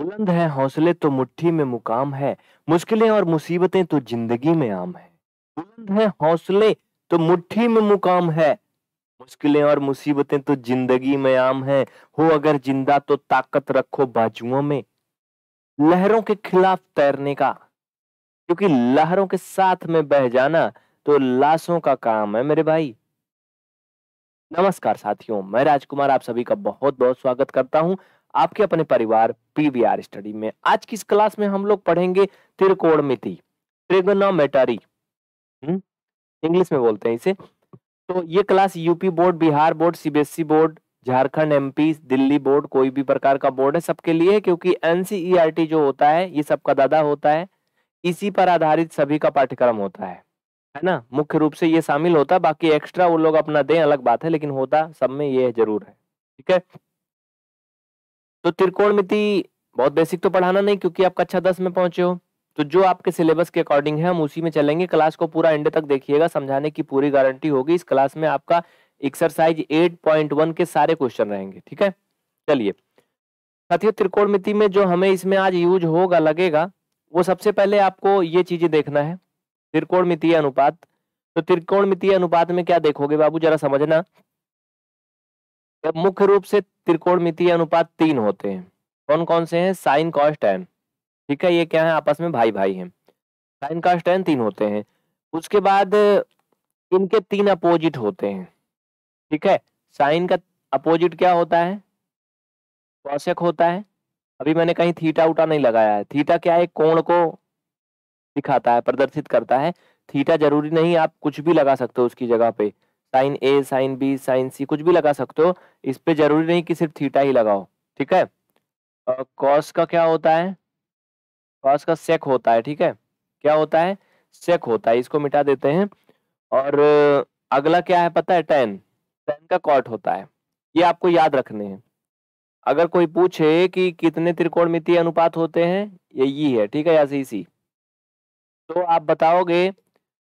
बुलंद है हौसले तो मुट्ठी में मुकाम है मुश्किलें और मुसीबतें तो जिंदगी में आम है बुलंद है हौसले तो मुट्ठी में मुकाम है मुश्किलें और मुसीबतें तो जिंदगी में आम है हो अगर जिंदा तो ताकत रखो बाजुओं में लहरों के खिलाफ तैरने का क्योंकि लहरों के साथ में बह जाना तो लाशों का काम है मेरे भाई नमस्कार साथियों मैं राजकुमार आप सभी का बहुत बहुत स्वागत करता हूं आपके अपने परिवार पीवीआर स्टडी में आज की इस क्लास में हम लोग पढ़ेंगे मिति त्रिगोनोमेटरी हम्म, इंग्लिश में बोलते हैं इसे तो ये class UP board Bihar board CBSE board Jharkhand MP Delhi board कोई भी प्रकार का बोर्ड है सबके लिए है क्योंकि एनसीईआरटी जो होता है ये सबका दादा होता है इसी पर आधारित सभी का पाठ्यक्रम होता है है ना मुख्य रूप से ये शामिल होता है बाकी एक्स्ट्रा वो लोग अपना दें अलग बात है लेकिन होता सब में ये जरूर है ठीक है तो त्रिकोणमिति बहुत बेसिक तो पढ़ाना नहीं क्योंकि आप कक्षा दस में पहुंचे हो तो जो आपके सिलेबस के अकॉर्डिंग है हम उसी में चलेंगे क्लास को पूरा एंड तक देखिएगा समझाने की पूरी गारंटी होगी इस क्लास में आपका एक्सरसाइज 8.1 के सारे क्वेश्चन रहेंगे ठीक है चलिए साथियों त्रिकोणमिति में जो हमें इसमें आज यूज होगा लगेगा वो सबसे पहले आपको ये चीजें देखना है त्रिकोण अनुपात तो त्रिकोण अनुपात में क्या देखोगे बाबू जरा समझना जब मुख्य रूप से त्रिकोणमितीय अनुपात तीन होते हैं कौन कौन से हैं साइन कॉस टैन ठीक है ये क्या है आपस में भाई भाई हैं साइन कॉस टैन तीन होते हैं उसके बाद इनके तीन अपोजिट होते हैं ठीक है साइन का अपोजिट क्या होता है कौशक होता है अभी मैंने कहीं थीटा उटा नहीं लगाया है थीटा क्या है कोण को दिखाता है प्रदर्शित करता है थीटा जरूरी नहीं आप कुछ भी लगा सकते हो उसकी जगह पे sine A sine B sine C कुछ भी लगा सकते हो इस पर जरूरी नहीं कि सिर्फ थीटा ही लगाओ ठीक है कॉस का क्या होता है कॉस का सेक होता है ठीक है क्या होता है सेक होता है इसको मिटा देते हैं और अगला क्या है पता है टेन टेन का कॉट होता है ये आपको याद रखने हैं अगर कोई पूछे कि कितने त्रिकोणमितीय अनुपात होते हैं ये यही है ठीक है या सी सी तो आप बताओगे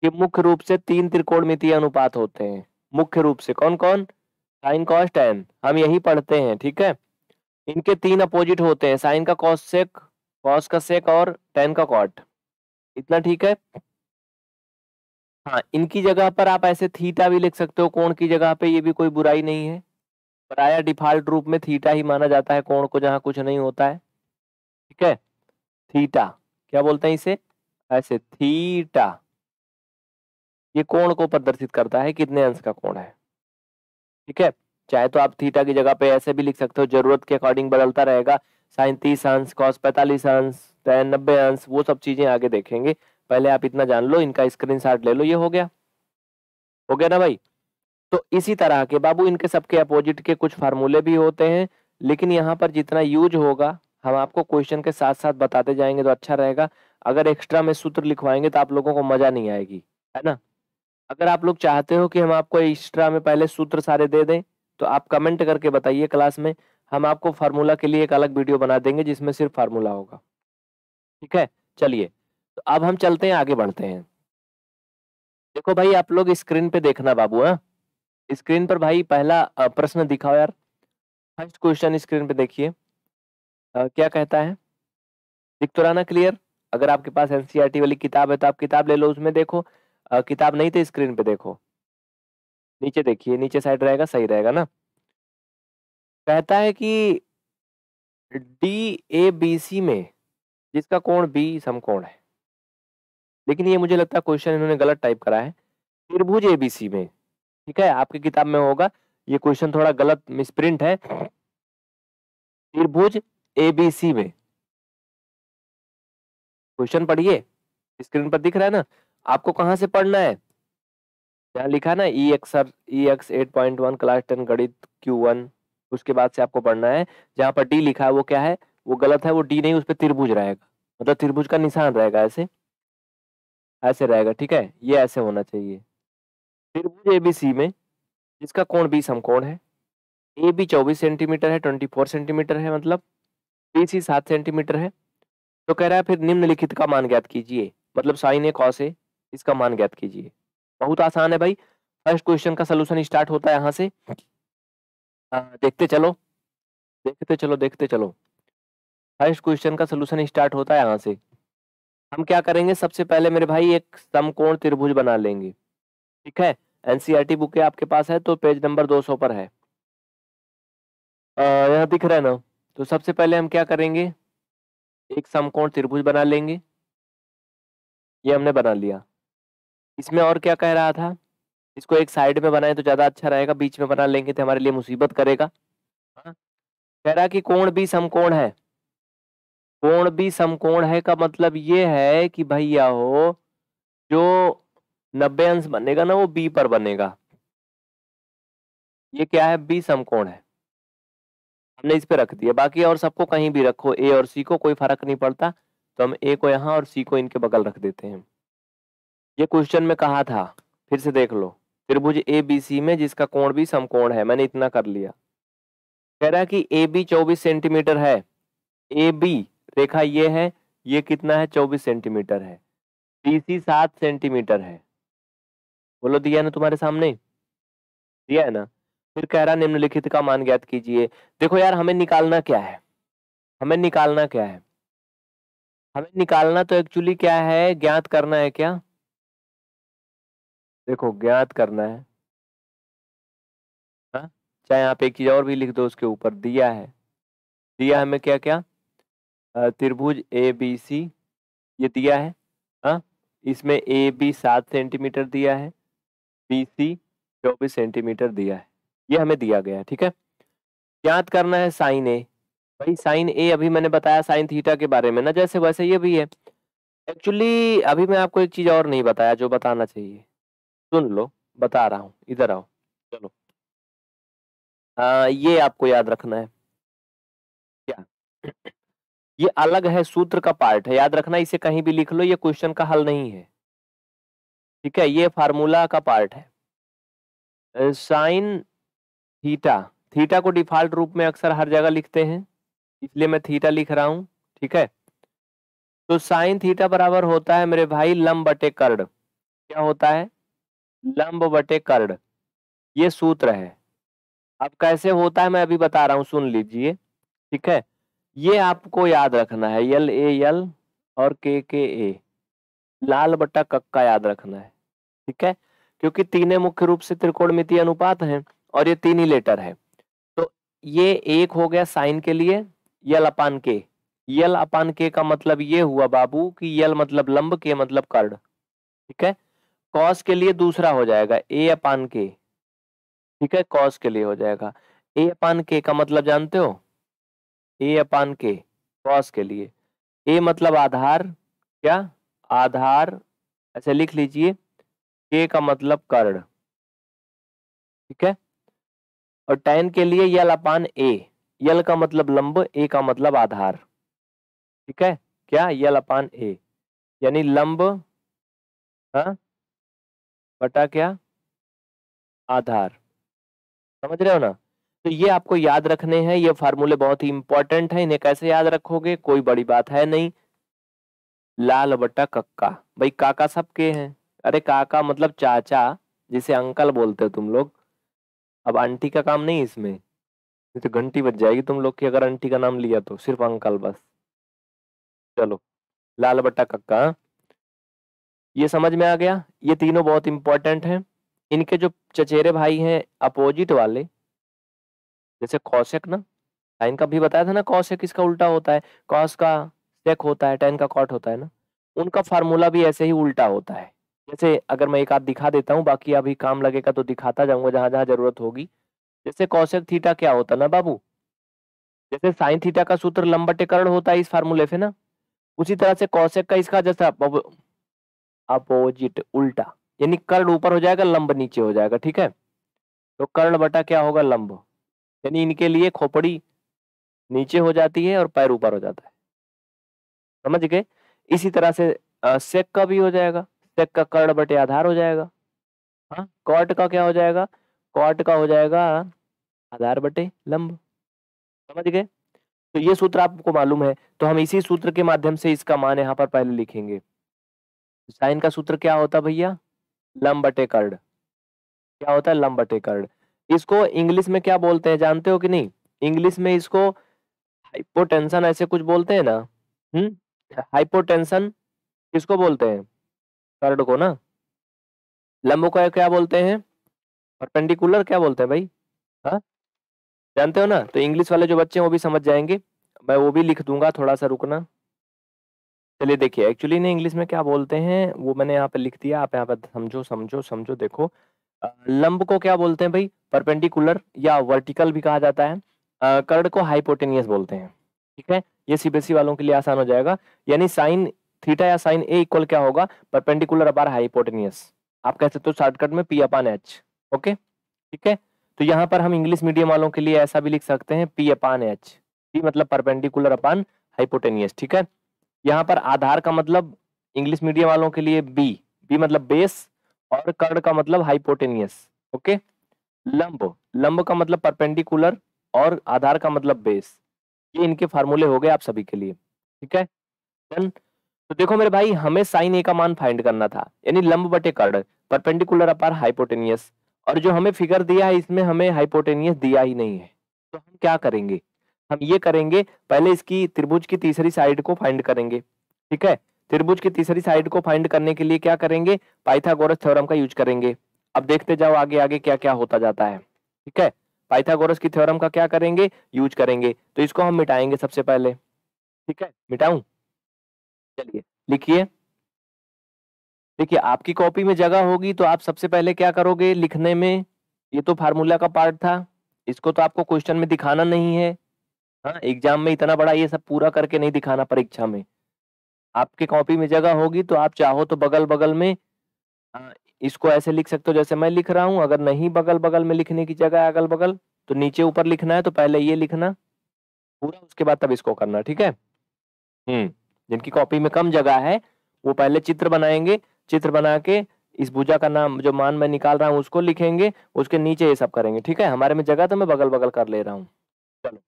कि मुख्य रूप से तीन त्रिकोण अनुपात होते हैं मुख्य रूप से कौन कौन साइन कॉस टेन हम यही पढ़ते हैं ठीक है इनके तीन अपोजिट होते हैं साइन का कॉस सेक कॉस का सेक और टेन का कॉट इतना ठीक है हाँ इनकी जगह पर आप ऐसे थीटा भी लिख सकते हो कोण की जगह पे ये भी कोई बुराई नहीं है प्राय डिफॉल्ट रूप में थीटा ही माना जाता है कोण को जहाँ कुछ नहीं होता है ठीक है थीटा क्या बोलते हैं इसे ऐसे थीटा ये कोण को प्रदर्शित करता है कितने अंश का कोण है ठीक है चाहे तो आप थीटा की जगह पे ऐसे भी लिख सकते हो जरूरत के अकॉर्डिंग बदलता रहेगा साइन तीस अंश कॉस पैंतालीस अंश टेन नब्बे अंश वो सब चीजें आगे देखेंगे पहले आप इतना जान लो इनका स्क्रीन ले लो ये हो गया हो गया ना भाई तो इसी तरह के बाबू इनके सबके अपोजिट के कुछ फार्मूले भी होते हैं लेकिन यहाँ पर जितना यूज होगा हम आपको क्वेश्चन के साथ साथ बताते जाएंगे तो अच्छा रहेगा अगर एक्स्ट्रा में सूत्र लिखवाएंगे तो आप लोगों को मजा नहीं आएगी है ना अगर आप लोग चाहते हो कि हम आपको एक्स्ट्रा में पहले सूत्र सारे दे दें तो आप कमेंट करके बताइए क्लास में हम आपको फार्मूला के लिए एक अलग वीडियो बना देंगे जिसमें सिर्फ फार्मूला होगा ठीक है चलिए तो अब हम चलते हैं आगे बढ़ते हैं देखो भाई आप लोग स्क्रीन पे देखना बाबू है हाँ? स्क्रीन पर भाई पहला प्रश्न दिखाओ यार फर्स्ट क्वेश्चन स्क्रीन पे देखिए क्या कहता है दिख तो रहा ना क्लियर अगर आपके पास एनसीआरटी e वाली किताब है तो आप किताब ले लो उसमें देखो किताब नहीं तो स्क्रीन पे देखो। नीचे देखिए, नीचे साइड रहेगा, सही रहेगा ना? कहता है कि डी, ए, बी, सी में जिसका कोण बी समकोण है। लेकिन ये मुझे लगता है क्वेश्चन इन्होंने गलत टाइप करा है। त्रिभुज ए बी सी में, ठीक है? आपकी किताब में होगा, ये क्वेश्चन थोड़ा गलत मिसप्रिंट है। त्रिभुज ए बी सी में क्वेश्चन पढ़िए, स्क्रीन पर दिख रहा है ना? आपको कहाँ से पढ़ना है यहाँ लिखा ना E X R E X eight point one class ten गणित क्यू वन उसके बाद से आपको पढ़ना है जहाँ पर डी लिखा है वो क्या है वो गलत है वो डी नहीं उस पर त्रिभुज रहेगा मतलब त्रिभुज का निशान रहेगा ऐसे ऐसे रहेगा ठीक है ये ऐसे होना चाहिए त्रिभुज ए बी सी में जिसका कोण बी समकोण है ए बी चौबीस सेंटीमीटर है ट्वेंटी फोर सेंटीमीटर है मतलब बी सी सात सेंटीमीटर है तो कह रहा है फिर निम्नलिखित का मान ज्ञात कीजिए मतलब साइन ए कॉस ए इसका मान ज्ञात कीजिए बहुत आसान है भाई फर्स्ट क्वेश्चन का सोल्यूशन स्टार्ट होता है यहाँ से आ, देखते चलो देखते चलो देखते चलो फर्स्ट क्वेश्चन का सोल्यूशन स्टार्ट होता है यहाँ से हम क्या करेंगे सबसे पहले मेरे भाई एक समकोण त्रिभुज बना लेंगे ठीक है एनसीईआरटी e बुक आपके पास है तो पेज नंबर 200 पर है यहाँ दिख रहा है ना तो सबसे पहले हम क्या करेंगे एक समकोण त्रिभुज बना लेंगे ये हमने बना लिया इसमें और क्या कह रहा था इसको एक साइड में बनाए तो ज़्यादा अच्छा रहेगा बीच में बना लेंगे तो हमारे लिए मुसीबत करेगा हाँ? कह रहा कि कोण भी समकोण है कोण भी समकोण है का मतलब ये है कि भैया हो जो नब्बे अंश बनेगा ना वो बी पर बनेगा ये क्या है बी समकोण है हमने इस पे रख दिया बाकी और सबको कहीं भी रखो ए और सी को कोई फर्क नहीं पड़ता तो हम ए को यहाँ और सी को इनके बगल रख देते हैं ये क्वेश्चन में कहा था फिर से देख लो त्रिभुज ए बी सी में जिसका कोण भी समकोण है मैंने इतना कर लिया कह रहा कि ए बी चौबीस सेंटीमीटर है ए बी रेखा ये है ये कितना है चौबीस सेंटीमीटर है बी सी सात सेंटीमीटर है बोलो दिया ना तुम्हारे सामने दिया है ना फिर कह रहा निम्नलिखित का मान ज्ञात कीजिए देखो यार हमें निकालना क्या है हमें निकालना क्या है हमें निकालना तो एक्चुअली क्या है ज्ञात करना है क्या देखो ज्ञात करना है हा? चाहे आप एक चीज और भी लिख दो उसके ऊपर दिया है दिया हमें क्या क्या त्रिभुज ए बी सी ये दिया है हाँ इसमें ए बी सात सेंटीमीटर दिया है बी सी चौबीस सेंटीमीटर दिया है ये हमें दिया गया है ठीक है ज्ञात करना है साइन ए भाई साइन ए अभी मैंने बताया साइन थीटा के बारे में ना जैसे वैसे ये भी है एक्चुअली अभी मैं आपको एक चीज़ और नहीं बताया जो बताना चाहिए सुन लो बता रहा हूँ इधर आओ चलो आ, हाँ, ये आपको याद रखना है क्या ये अलग है सूत्र का पार्ट है याद रखना इसे कहीं भी लिख लो ये क्वेश्चन का हल नहीं है ठीक है ये फार्मूला का पार्ट है साइन थीटा थीटा को डिफॉल्ट रूप में अक्सर हर जगह लिखते हैं इसलिए मैं थीटा लिख रहा हूं ठीक है तो साइन थीटा बराबर होता है मेरे भाई लम बटे कर्ड क्या होता है लंब बटे कर्ण ये सूत्र है अब कैसे होता है मैं अभी बता रहा हूं सुन लीजिए ठीक है ये आपको याद रखना है यल ए यल और के के ए लाल बटा कक्का याद रखना है ठीक है क्योंकि तीनों मुख्य रूप से त्रिकोणमितीय अनुपात हैं और ये तीन ही लेटर है तो ये एक हो गया साइन के लिए यल अपान के यल अपान के का मतलब ये हुआ बाबू कि यल मतलब लंब के मतलब कर्ण ठीक है कॉस के लिए दूसरा हो जाएगा ए अपान के ठीक है कॉस के लिए हो जाएगा ए अपान के का मतलब जानते हो ए अपान के कॉस के लिए ए मतलब आधार क्या आधार ऐसे लिख लीजिए के का मतलब कर्ण ठीक है और टैन के लिए यल अपान ए यल का मतलब लंब ए का मतलब आधार ठीक है क्या यल अपान ए यानी लंब हाँ बटा क्या आधार समझ रहे हो ना तो ये आपको याद रखने हैं ये फार्मूले बहुत ही इंपॉर्टेंट है इन्हें कैसे याद रखोगे कोई बड़ी बात है नहीं लाल बट्टा कक्का भाई काका सबके हैं अरे काका मतलब चाचा जिसे अंकल बोलते हो तुम लोग अब आंटी का काम नहीं इसमें नहीं तो घंटी बच जाएगी तुम लोग की अगर आंटी का नाम लिया तो सिर्फ अंकल बस चलो लाल बट्टा कक्का हाँ? ये समझ में आ गया ये तीनों बहुत इंपॉर्टेंट हैं इनके जो चचेरे भाई हैं अपोजिट वाले जैसे कौशिक ना टाइन का भी बताया था ना कौशिक इसका उल्टा होता है कॉस का सेक होता है टेन का कॉट होता है ना उनका फार्मूला भी ऐसे ही उल्टा होता है जैसे अगर मैं एक आध दिखा देता हूँ बाकी अभी काम लगेगा तो दिखाता जाऊंगा जहां जहां जरूरत होगी जैसे कौशिक थीटा क्या होता है ना बाबू जैसे साइन थीटा का सूत्र लंबटेकरण होता है इस फार्मूले से ना उसी तरह से कौशिक का इसका जैसा अपोजिट उल्टा यानी कर्ण ऊपर हो जाएगा लंब नीचे हो जाएगा ठीक है तो कर्ण बटा क्या होगा लंब यानी इनके लिए खोपड़ी नीचे हो जाती है और पैर ऊपर हो जाता है समझ गए इसी तरह से सेक का भी हो जाएगा सेक का कर्ण बटे आधार हो जाएगा हाँ कॉट का क्या हो जाएगा कॉट का हो जाएगा आधार बटे लंब समझ गए तो ये सूत्र आपको मालूम है तो हम इसी सूत्र के माध्यम से इसका मान यहाँ पर पहले लिखेंगे साइन का सूत्र क्या होता भैया लंब बटे कर्ड क्या होता है लंब बटे कर्ड इसको इंग्लिश में क्या बोलते हैं जानते हो कि नहीं इंग्लिश में इसको हाइपोटेंशन ऐसे कुछ बोलते हैं ना हम्म हाइपोटेंशन किसको बोलते हैं कर्ड को ना लंबो को क्या बोलते हैं परपेंडिकुलर क्या बोलते हैं भाई हाँ जानते हो ना तो इंग्लिश वाले जो बच्चे हैं वो भी समझ जाएंगे मैं वो भी लिख दूंगा थोड़ा सा रुकना चलिए देखिए एक्चुअली इन्हें इंग्लिश में क्या बोलते हैं वो मैंने यहाँ पे लिख दिया आप यहाँ पे समझो समझो समझो देखो लंब को क्या बोलते हैं भाई परपेंडिकुलर या वर्टिकल भी कहा जाता है कर्ड को हाइपोटेनियस बोलते हैं ठीक है ये सीबीएसई e वालों के लिए आसान हो जाएगा यानी साइन थीटा या साइन ए इक्वल क्या होगा परपेंडिकुलर अपार हाइपोटेनियस आप कह सकते हो शॉर्टकट में पी अपान एच ओके ठीक है तो यहाँ पर हम इंग्लिश मीडियम वालों के लिए ऐसा भी लिख सकते हैं पी अपान एच पी मतलब परपेंडिकुलर अपान हाइपोटेनियस ठीक है यहाँ पर आधार का मतलब इंग्लिश मीडियम वालों के लिए बी बी मतलब बेस और कर्ण का मतलब हाइपोटेनियस ओके लंब लंब का मतलब परपेंडिकुलर और आधार का मतलब बेस ये इनके फार्मूले हो गए आप सभी के लिए ठीक है देन तो देखो मेरे भाई हमें साइन ए का मान फाइंड करना था यानी लंब बटे कर्ण परपेंडिकुलर अपार हाइपोटेनियस और जो हमें फिगर दिया है इसमें हमें हाइपोटेनियस दिया ही नहीं है तो हम क्या करेंगे हम ये करेंगे पहले इसकी त्रिभुज की तीसरी साइड को फाइंड करेंगे ठीक है त्रिभुज की तीसरी साइड को फाइंड करने के लिए क्या करेंगे पाइथागोरस थ्योरम का यूज करेंगे अब देखते जाओ आगे आगे क्या क्या होता जाता है ठीक है पाइथागोरस की थ्योरम का क्या करेंगे यूज करेंगे तो इसको हम मिटाएंगे सबसे पहले ठीक है मिटाऊ चलिए लिखिए देखिए आपकी कॉपी में जगह होगी तो आप सबसे पहले क्या करोगे लिखने में ये तो फार्मूला का पार्ट था इसको तो आपको क्वेश्चन में दिखाना नहीं है हाँ एग्जाम में इतना बड़ा ये सब पूरा करके नहीं दिखाना परीक्षा में आपके कॉपी में जगह होगी तो आप चाहो तो बगल बगल में इसको ऐसे लिख सकते हो जैसे मैं लिख रहा हूँ अगर नहीं बगल बगल में लिखने की जगह अगल बगल तो नीचे ऊपर लिखना है तो पहले ये लिखना पूरा उसके बाद तब इसको करना ठीक है हम्म जिनकी कॉपी में कम जगह है वो पहले चित्र बनाएंगे चित्र बना के इस भूजा का नाम जो मान मैं निकाल रहा हूँ उसको लिखेंगे उसके नीचे ये सब करेंगे ठीक है हमारे में जगह तो मैं बगल बगल कर ले रहा हूँ चलो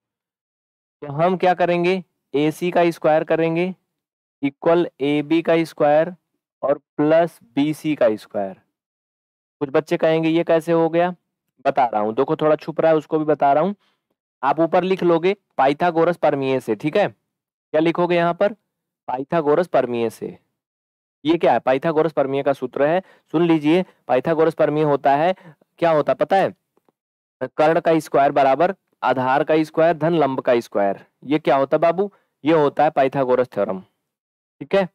तो हम क्या करेंगे ए सी का स्क्वायर करेंगे इक्वल ए बी का स्क्वायर और प्लस बी सी का स्क्वायर कुछ बच्चे कहेंगे ये कैसे हो गया बता रहा हूँ देखो थोड़ा छुप रहा है उसको भी बता रहा हूँ आप ऊपर लिख लोगे पाइथागोरस परमिए से ठीक है क्या लिखोगे यहाँ पर पाइथागोरस परमिए से ये क्या है पाइथागोरस परमिए का सूत्र है सुन लीजिए पाइथागोरस परमिए होता है क्या होता पता है कर्ण का स्क्वायर बराबर आधार का स्क्वायर धन लंब का स्क्वायर ये क्या होता है बाबू ये होता है पाइथागोरस थ्योरम ठीक है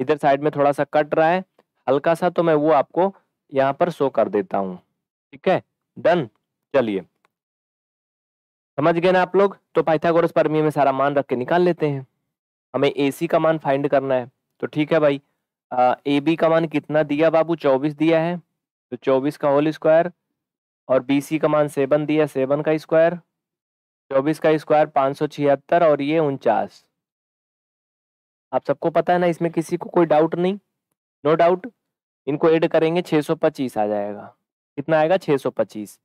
इधर साइड में थोड़ा सा कट रहा है हल्का सा तो मैं वो आपको यहाँ पर शो कर देता हूँ ठीक है डन चलिए समझ गए ना आप लोग तो पाइथागोरस परमी में सारा मान रख के निकाल लेते हैं हमें ए सी का मान फाइंड करना है तो ठीक है भाई ए बी का मान कितना दिया बाबू चौबीस दिया है तो चौबीस का होल स्क्वायर और बी सी का मान सेवन दिया सेवन का स्क्वायर चौबीस का स्क्वायर पाँच सौ छिहत्तर और ये उनचास आप सबको पता है ना इसमें किसी को कोई डाउट नहीं नो डाउट इनको ऐड करेंगे सौ पच्चीस आ जाएगा कितना आएगा पच्चीस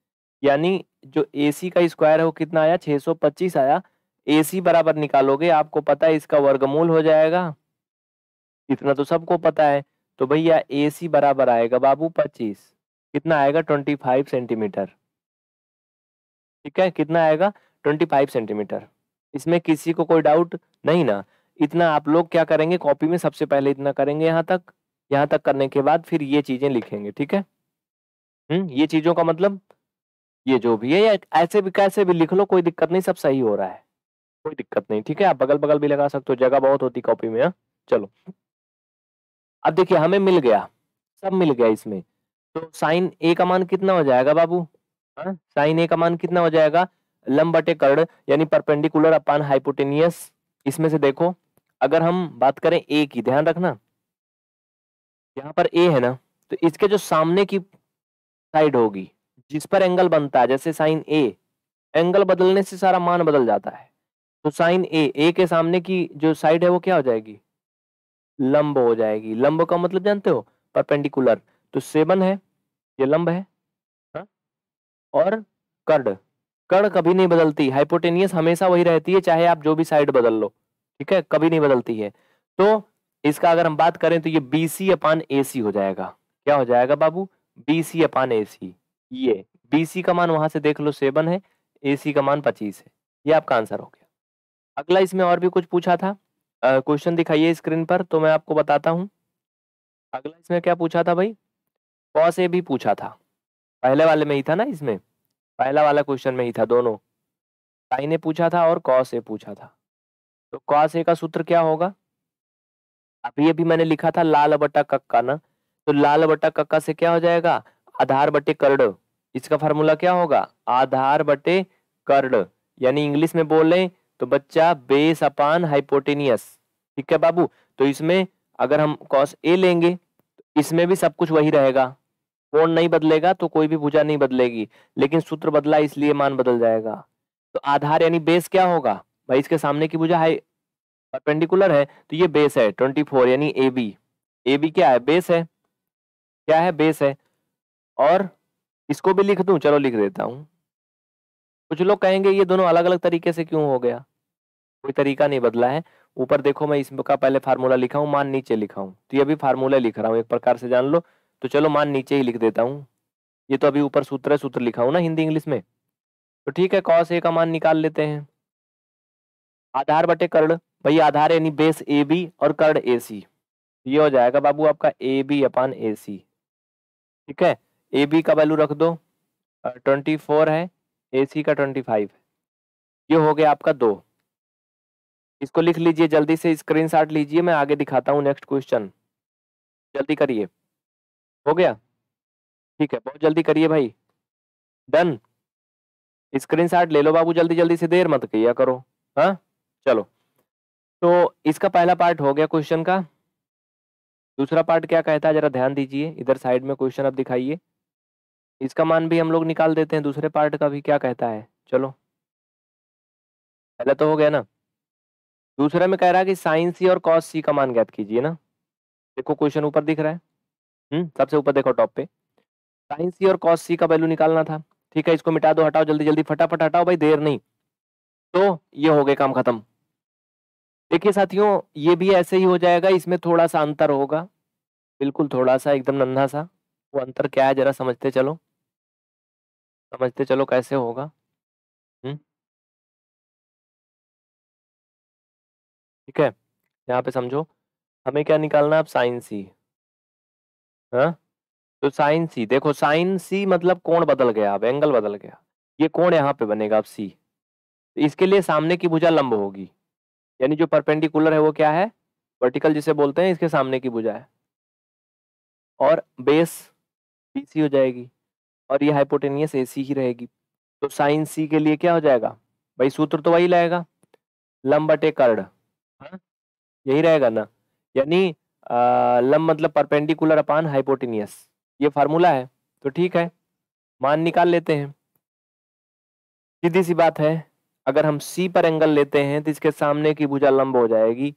यानी जो एसी का स्क्वायर है वो कितना आया पच्चीस आया एसी बराबर निकालोगे आपको पता है इसका वर्गमूल हो जाएगा इतना तो सबको पता है तो भैया सी बराबर आएगा बाबू पच्चीस कितना आएगा फाइव सेंटीमीटर ठीक है कितना आएगा ट्वेंटी फाइव सेंटीमीटर इसमें किसी को कोई डाउट नहीं ना इतना आप लोग क्या करेंगे कॉपी में सबसे पहले इतना करेंगे यहाँ तक यहाँ तक करने के बाद फिर ये चीज़ें लिखेंगे ठीक है हम्म ये चीज़ों का मतलब ये जो भी है या ऐसे भी कैसे भी लिख लो कोई दिक्कत नहीं सब सही हो रहा है कोई दिक्कत नहीं ठीक है आप बगल बगल भी लगा सकते हो जगह बहुत होती कॉपी में हाँ? चलो अब देखिए हमें मिल गया सब मिल गया इसमें तो साइन ए का मान कितना हो जाएगा बाबू हाँ? साइन ए का मान कितना हो जाएगा लंबटे कर्ण यानी परपेंडिकुलर अपान हाइपोटेनियस इसमें से देखो अगर हम बात करें ए की ध्यान रखना यहाँ पर ए है ना तो इसके जो सामने की साइड होगी जिस पर एंगल बनता है जैसे साइन ए एंगल बदलने से सारा मान बदल जाता है तो साइन ए ए के सामने की जो साइड है वो क्या हो जाएगी लंब हो जाएगी लंब का मतलब जानते हो परपेंडिकुलर तो सेवन है ये लंब है हा? और कर्ड कण कभी नहीं बदलती हाइपोटेनियस हमेशा वही रहती है चाहे आप जो भी साइड बदल लो ठीक है कभी नहीं बदलती है तो इसका अगर हम बात करें तो ये बी सी अपान ए सी हो जाएगा क्या हो जाएगा बाबू बी सी अपान ए सी ये बी सी का मान वहां से देख लो सेवन है ए सी का मान पच्चीस है ये आपका आंसर हो गया अगला इसमें और भी कुछ पूछा था क्वेश्चन दिखाइए स्क्रीन पर तो मैं आपको बताता हूँ अगला इसमें क्या पूछा था भाई कौ से भी पूछा था पहले वाले में ही था ना इसमें पहला वाला क्वेश्चन में ही था दोनों साई ने पूछा था और कॉस ए पूछा था तो कॉस ए का सूत्र क्या होगा अभी अभी मैंने लिखा था लाल बटा कक्का ना तो लाल बटा कक्का से क्या हो जाएगा आधार बटे कर्ड इसका फॉर्मूला क्या होगा आधार बटे कर्ड यानी इंग्लिश में बोल तो बच्चा बेस अपान हाइपोटेनियस ठीक है बाबू तो इसमें अगर हम कॉस ए लेंगे तो इसमें भी सब कुछ वही रहेगा कोण नहीं बदलेगा तो कोई भी भुजा नहीं बदलेगी लेकिन सूत्र बदला इसलिए मान बदल जाएगा तो आधार यानी बेस क्या होगा भाई इसके सामने की भुजा हाई परपेंडिकुलर है तो ये बेस है ट्वेंटी फोर यानी ए बी ए बी क्या है बेस है क्या है बेस है और इसको भी लिख दूं चलो लिख देता हूं कुछ लोग कहेंगे ये दोनों अलग अलग तरीके से क्यों हो गया कोई तरीका नहीं बदला है ऊपर देखो मैं इसका पहले फार्मूला लिखा हूं मान नीचे लिखा हूं तो ये भी फार्मूला लिख रहा हूं एक प्रकार से जान लो तो चलो मान नीचे ही लिख देता हूँ ये तो अभी ऊपर सूत्र है सूत्र लिखा हूँ ना हिंदी इंग्लिश में तो ठीक है कॉस ए का मान निकाल लेते हैं आधार बटे कर्ण भाई आधार यानी बेस ए बी और कर्ण ए सी ये हो जाएगा बाबू आपका ए बी अपान ए सी ठीक है ए बी का वैल्यू रख दो ट्वेंटी फोर है ए सी का ट्वेंटी फाइव है ये हो गया आपका दो इसको लिख लीजिए जल्दी से स्क्रीनशॉट लीजिए मैं आगे दिखाता हूँ नेक्स्ट क्वेश्चन जल्दी करिए हो गया ठीक है बहुत जल्दी करिए भाई डन स्क्रीन शॉट ले लो बाबू जल्दी जल्दी से देर मत किया करो हाँ चलो तो इसका पहला पार्ट हो गया क्वेश्चन का दूसरा पार्ट क्या कहता है जरा ध्यान दीजिए इधर साइड में क्वेश्चन अब दिखाइए इसका मान भी हम लोग निकाल देते हैं दूसरे पार्ट का भी क्या कहता है चलो पहला तो हो गया ना दूसरे में कह रहा है कि साइन सी और कॉस सी का मान ज्ञात कीजिए ना देखो क्वेश्चन ऊपर दिख रहा है हम्म, सबसे ऊपर देखो टॉप पे साइन सी और कॉस सी का वैल्यू निकालना था ठीक है इसको मिटा दो हटाओ जल्दी जल्दी फटाफट हटाओ भाई देर नहीं तो ये हो गए काम खत्म देखिए साथियों ये भी ऐसे ही हो जाएगा इसमें थोड़ा सा अंतर होगा बिल्कुल थोड़ा सा एकदम नन्हा सा वो अंतर क्या है जरा समझते चलो समझते चलो कैसे होगा हम्म। ठीक है यहाँ पे समझो हमें क्या निकालना है अब साइन सी हा? तो साइन सी देखो साइन सी मतलब कोण बदल गया अब एंगल बदल गया ये कोण यहाँ पे बनेगा अब सी तो इसके लिए सामने की भुजा लंब होगी यानी जो परपेंडिकुलर है वो क्या है वर्टिकल जिसे बोलते हैं इसके सामने की भुजा है और बेस बी सी हो जाएगी और ये हाइपोटेनियस ए सी ही रहेगी तो साइन सी के लिए क्या हो जाएगा भाई सूत्र तो वही लगेगा लंब बटे कर्ड हाँ? यही रहेगा ना यानी लम मतलब परपेंडिकुलर अपान हाइपोटिनियस ये फार्मूला है तो ठीक है मान निकाल लेते हैं सीधी सी बात है अगर हम सी पर एंगल लेते हैं तो इसके सामने की भुजा लंब हो जाएगी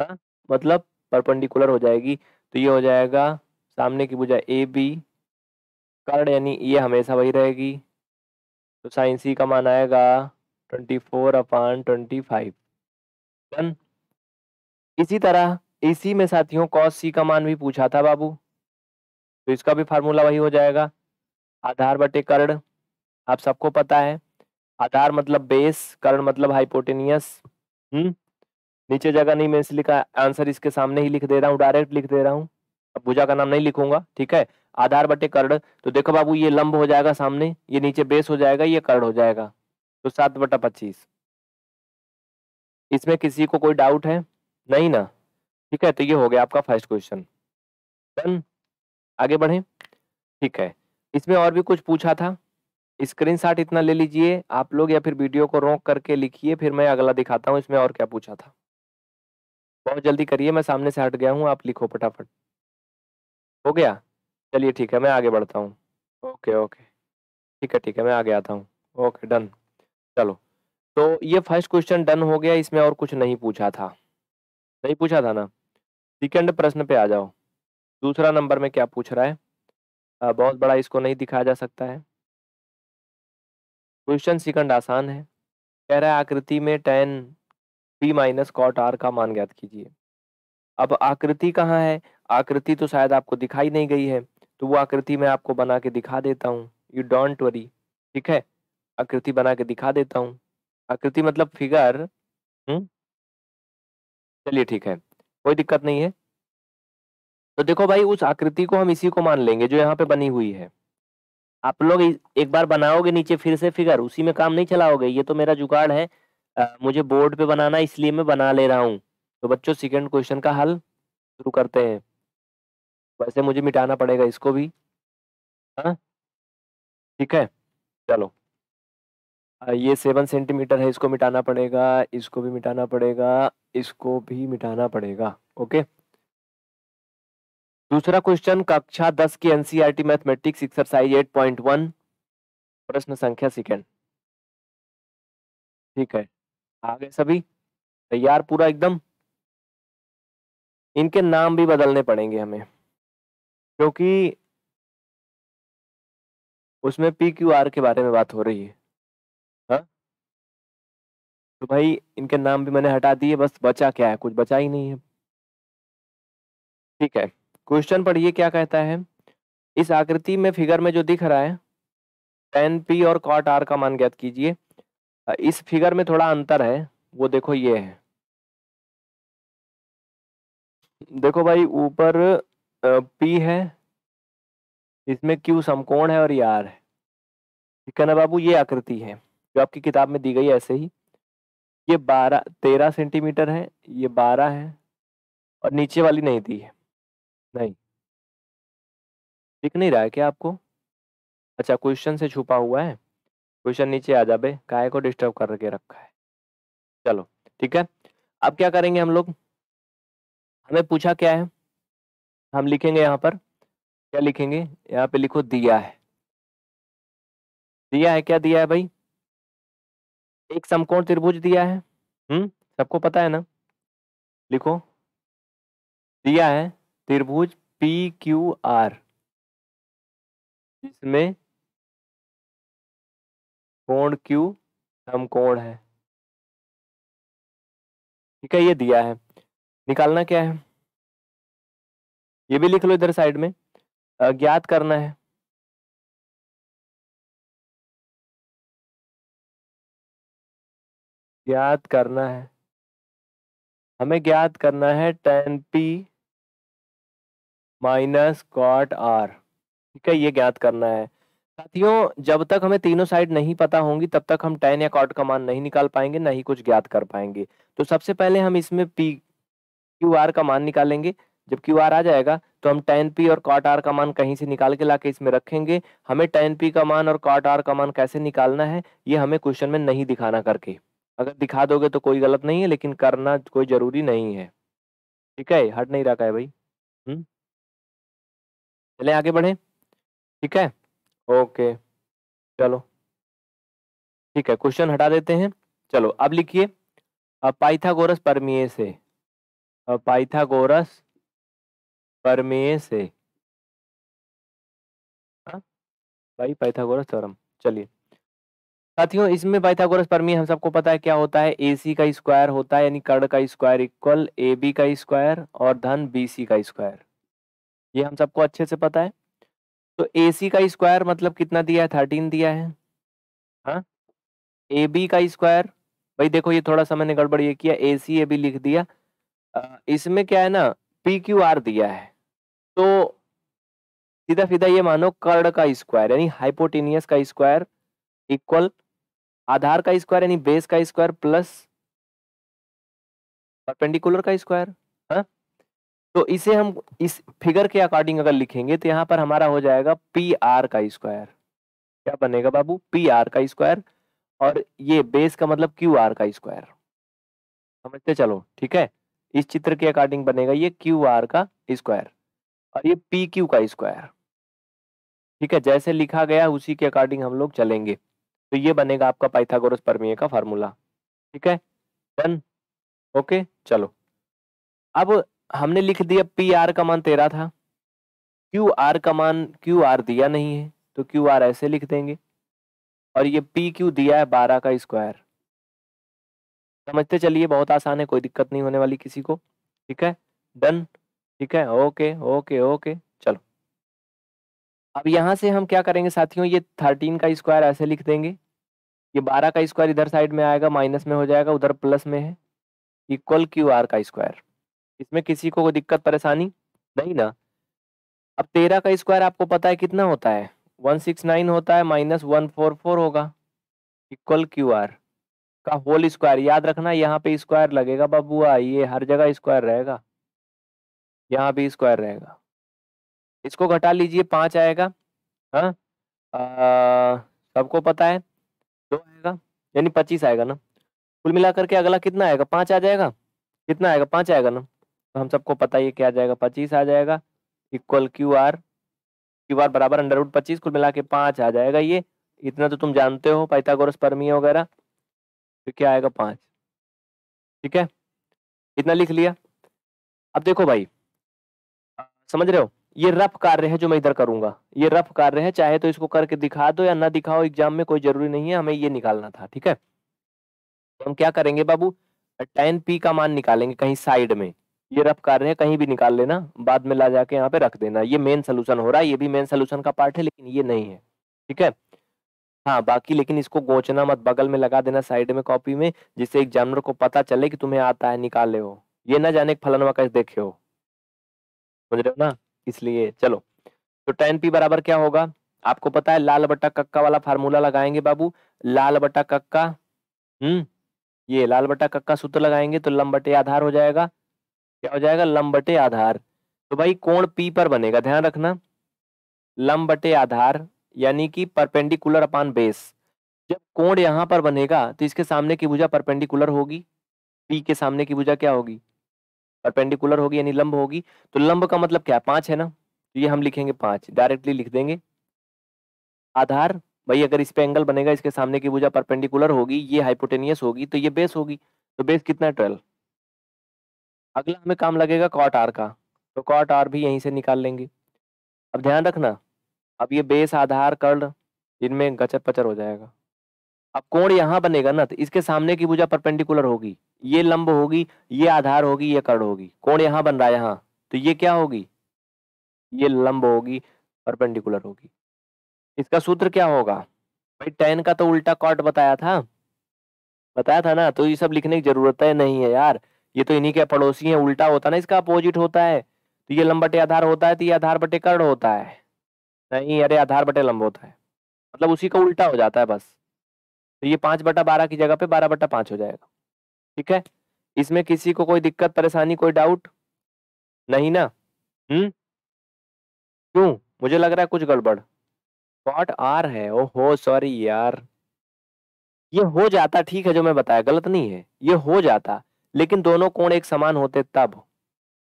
हा? मतलब परपेंडिकुलर हो जाएगी तो ये हो जाएगा सामने की भुजा ए बी कर्ण यानी ये हमेशा वही रहेगी तो साइन सी का मान आएगा twenty four upon twenty five इसी तरह इसी में साथियों कॉस सी का मान भी पूछा था बाबू तो इसका भी फार्मूला वही हो जाएगा आधार बटे कर्ण आप सबको पता है आधार मतलब बेस कर्ण मतलब हाइपोटेनियस हम्म नीचे जगह नहीं मैं इसलिए आंसर इसके सामने ही लिख दे रहा हूँ डायरेक्ट लिख दे रहा हूँ अब भुजा का नाम नहीं लिखूंगा ठीक है आधार बटे कर्ण तो देखो बाबू ये लंब हो जाएगा सामने ये नीचे बेस हो जाएगा ये कर्ण हो जाएगा तो सात बटा पच्चीस इसमें किसी को कोई डाउट है नहीं ना ठीक है तो ये हो गया आपका फर्स्ट क्वेश्चन डन आगे बढ़े ठीक है इसमें और भी कुछ पूछा था स्क्रीनशॉट इतना ले लीजिए आप लोग या फिर वीडियो को रोक करके लिखिए फिर मैं अगला दिखाता हूँ इसमें और क्या पूछा था बहुत जल्दी करिए मैं सामने से हट गया हूँ आप लिखो फटाफट हो गया चलिए ठीक है मैं आगे बढ़ता हूँ ओके ओके ठीक है ठीक है मैं आगे आता हूँ ओके डन चलो तो ये फर्स्ट क्वेश्चन डन हो गया इसमें और कुछ नहीं पूछा था नहीं पूछा था ना सेकेंड प्रश्न पे आ जाओ दूसरा नंबर में क्या पूछ रहा है आ, बहुत बड़ा इसको नहीं दिखाया जा सकता है क्वेश्चन सेकंड आसान है कह रहा है आकृति में tan B minus cot R का मान ज्ञात कीजिए अब आकृति कहाँ है आकृति तो शायद आपको दिखाई नहीं गई है तो वो आकृति मैं आपको बना के दिखा देता हूँ यू डोंट वरी ठीक है आकृति बना के दिखा देता हूँ आकृति मतलब फिगर हम्म? चलिए ठीक है कोई दिक्कत नहीं है तो देखो भाई उस आकृति को हम इसी को मान लेंगे जो यहाँ पे बनी हुई है आप लोग एक बार बनाओगे नीचे फिर से फिगर उसी में काम नहीं चलाओगे ये तो मेरा जुगाड़ है आ, मुझे बोर्ड पे बनाना इसलिए मैं बना ले रहा हूँ तो बच्चों सेकेंड क्वेश्चन का हल शुरू करते हैं वैसे मुझे मिटाना पड़ेगा इसको भी हाँ ठीक है चलो ये सेवन सेंटीमीटर है इसको मिटाना पड़ेगा इसको भी मिटाना पड़ेगा इसको भी मिटाना पड़ेगा ओके दूसरा क्वेश्चन कक्षा दस की NCERT e mathematics exercise eight point one प्रश्न संख्या सेकेंड ठीक है आ गए सभी तैयार पूरा एकदम इनके नाम भी बदलने पड़ेंगे हमें क्योंकि उसमें पी क्यू आर के बारे में बात हो रही है तो भाई इनके नाम भी मैंने हटा दिए बस बचा क्या है कुछ बचा ही नहीं है ठीक है क्वेश्चन पढ़िए क्या कहता है इस आकृति में फिगर में जो दिख रहा है टेन पी और कॉट आर का मान ज्ञात कीजिए इस फिगर में थोड़ा अंतर है वो देखो ये है देखो भाई ऊपर पी है इसमें क्यू समकोण है और ये e आर है ठीक है ना बाबू ये आकृति है जो आपकी किताब में दी गई ऐसे ही ये बारह तेरह सेंटीमीटर है ये बारह है और नीचे वाली नहीं दी है नहीं दिख नहीं रहा है क्या आपको अच्छा क्वेश्चन से छुपा हुआ है क्वेश्चन नीचे आ जाबे काय को डिस्टर्ब करके रखा है चलो ठीक है अब क्या करेंगे हम लोग हमें पूछा क्या है हम लिखेंगे यहाँ पर क्या लिखेंगे यहाँ पे लिखो दिया है दिया है क्या दिया है भाई एक समकोण त्रिभुज दिया है हम्म सबको पता है ना लिखो दिया है त्रिभुज पी क्यू आर जिसमें कोण क्यू समकोण है ठीक है ये दिया है निकालना क्या है ये भी लिख लो इधर साइड में ज्ञात करना है ज्ञात करना है हमें ज्ञात करना है tan P minus cot R ठीक है ये ज्ञात करना है साथियों जब तक हमें तीनों साइड नहीं पता होंगी तब तक हम टेन या कॉट का मान नहीं निकाल पाएंगे ना ही कुछ ज्ञात कर पाएंगे तो सबसे पहले हम इसमें पी क्यू आर का मान निकालेंगे जब क्यू आर आ जाएगा तो हम टेन पी और कॉट आर का मान कहीं से निकाल के लाके इसमें रखेंगे हमें टेन पी का मान और कॉट आर का मान कैसे निकालना है ये हमें क्वेश्चन में नहीं दिखाना करके अगर दिखा दोगे तो कोई गलत नहीं है लेकिन करना कोई ज़रूरी नहीं है ठीक है हट नहीं रखा है भाई चले आगे बढ़े ठीक है ओके चलो ठीक है क्वेश्चन हटा देते हैं चलो अब लिखिए पाइथागोरस परमीय से पाइथागोरस परमिये से हाँ? भाई पाइथागोरस थ्योरम चलिए साथियों इसमें पाइथागोरस परमी हम सबको पता है क्या होता है ए सी का स्क्वायर होता है यानी कर्ण का स्क्वायर इक्वल ए बी का स्क्वायर और धन बी सी का स्क्वायर ये हम सबको अच्छे से पता है तो ए सी का स्क्वायर मतलब कितना दिया है थर्टीन दिया है हाँ ए बी का स्क्वायर भाई देखो ये थोड़ा सा मैंने गड़बड़ ये किया ए सी ए बी लिख दिया इसमें क्या है ना पी क्यू आर दिया है तो सीधा सीधा ये मानो कर्ण का स्क्वायर यानी हाइपोटेनियस का स्क्वायर इक्वल आधार का स्क्वायर यानी बेस का स्क्वायर प्लस परपेंडिकुलर का स्क्वायर हाँ? तो इसे हम इस फिगर के अकॉर्डिंग अगर लिखेंगे तो यहाँ पर हमारा हो जाएगा पी आर का स्क्वायर क्या बनेगा बाबू पी आर का स्क्वायर और ये बेस का मतलब क्यू आर का स्क्वायर समझते चलो ठीक है इस चित्र के अकॉर्डिंग बनेगा ये क्यू आर का स्क्वायर और ये पी क्यू का स्क्वायर ठीक है जैसे लिखा गया उसी के अकॉर्डिंग हम लोग चलेंगे तो ये बनेगा आपका पाइथागोरस परमीय का फार्मूला ठीक है वन ओके चलो अब हमने लिख दिया पी आर का मान तेरह था क्यू आर का मान क्यू आर दिया नहीं है तो क्यू आर ऐसे लिख देंगे और ये पी क्यू दिया है बारह का स्क्वायर समझते चलिए बहुत आसान है कोई दिक्कत नहीं होने वाली किसी को ठीक है डन ठीक है ओके ओके ओके चलो अब यहाँ से हम क्या करेंगे साथियों ये थर्टीन का स्क्वायर ऐसे लिख देंगे ये बारह का स्क्वायर इधर साइड में आएगा माइनस में हो जाएगा उधर प्लस में है इक्वल क्यू आर का स्क्वायर इसमें किसी को दिक्कत परेशानी नहीं ना अब तेरह का स्क्वायर आपको पता है कितना होता है वन सिक्स नाइन होता है माइनस वन फोर फोर होगा इक्वल क्यू आर का होल स्क्वायर याद रखना यहाँ पे स्क्वायर लगेगा बाबू ये हर जगह स्क्वायर रहेगा यहाँ भी स्क्वायर रहेगा इसको घटा लीजिए पाँच आएगा हाँ सबको पता है दो आएगा यानी पच्चीस आएगा ना कुल मिलाकर के अगला कितना आएगा पाँच आ जाएगा कितना आएगा पाँच आएगा ना तो हम सबको पता ही क्या आ जाएगा पच्चीस आ जाएगा equal Q R Q R बराबर अंडर रूट पच्चीस कुल मिला के पाँच आ जाएगा ये इतना तो तुम जानते हो पाइथागोरस परमी वगैरह तो क्या आएगा पाँच ठीक है इतना लिख लिया अब देखो भाई समझ रहे हो ये रफ कार्य है जो मैं इधर करूंगा ये रफ कार्य है चाहे तो इसको करके दिखा दो या ना दिखाओ एग्जाम में कोई जरूरी नहीं है हमें ये निकालना था ठीक है हम क्या करेंगे बाबू टेन पी का मान निकालेंगे कहीं साइड में ये रफ कार्य है कहीं भी निकाल लेना बाद में ला जाके यहाँ पे रख देना ये मेन सोल्यूशन हो रहा है ये भी मेन सोल्यूशन का पार्ट है लेकिन ये नहीं है ठीक है हाँ बाकी लेकिन इसको गोचना मत बगल में लगा देना साइड में कॉपी में जिससे एग्जामिनर को पता चले कि तुम्हें आता है निकाले हो ये ना जाने फलनवा कैसे देखे हो समझ रहे हो ना इसलिए चलो तो टेन पी बराबर क्या होगा आपको पता है लाल बट्टा कक्का वाला फार्मूला लगाएंगे बाबू लाल बट्टा कक्का हम्म ये लाल बट्टा कक्का सूत्र लगाएंगे तो लंबटे बटे आधार हो जाएगा क्या हो जाएगा लंबटे आधार तो भाई कोण पी पर बनेगा ध्यान रखना लंबटे आधार यानी कि परपेंडिकुलर अपान बेस जब कोण यहाँ पर बनेगा तो इसके सामने की भुजा परपेंडिकुलर होगी पी के सामने की भुजा क्या होगी परपेंडिकुलर होगी यानी लंब होगी तो लंब का मतलब क्या है पांच है ना तो ये हम लिखेंगे पांच डायरेक्टली लिख देंगे आधार भाई अगर इस पे एंगल बनेगा इसके सामने की भुजा परपेंडिकुलर होगी ये हाइपोटेनियस होगी तो ये बेस होगी तो बेस कितना है ट्वेल्व अगला हमें काम लगेगा कॉट आर का तो कॉट आर भी यहीं से निकाल लेंगे अब ध्यान रखना अब ये बेस आधार कर्ण इनमें गचर पचर हो जाएगा अब कोण यहाँ बनेगा ना तो इसके सामने की भुजा परपेंडिकुलर होगी ये लंब होगी ये आधार होगी ये कर्ण होगी कोण यहाँ बन रहा है यहाँ तो ये क्या होगी ये लंब होगी परपेंडिकुलर होगी इसका सूत्र क्या होगा भाई टेन का तो उल्टा कॉट बताया था बताया था ना तो ये सब लिखने की जरूरत है नहीं है यार ये तो इन्हीं के पड़ोसी है उल्टा होता ना इसका अपोजिट होता है तो ये लंब बटे आधार होता है तो ये आधार बटे कर्ण होता है नहीं अरे आधार बटे लंब होता है मतलब उसी का उल्टा हो जाता है बस तो ये पांच बटा बारह की जगह पे बारह बटा पांच हो जाएगा ठीक है इसमें किसी को कोई दिक्कत परेशानी कोई डाउट नहीं ना हम्म क्यों मुझे लग रहा है कुछ गड़बड़ वॉट आर है ओहो सॉरी यार ये हो जाता ठीक है जो मैं बताया गलत नहीं है ये हो जाता लेकिन दोनों कोण एक समान होते तब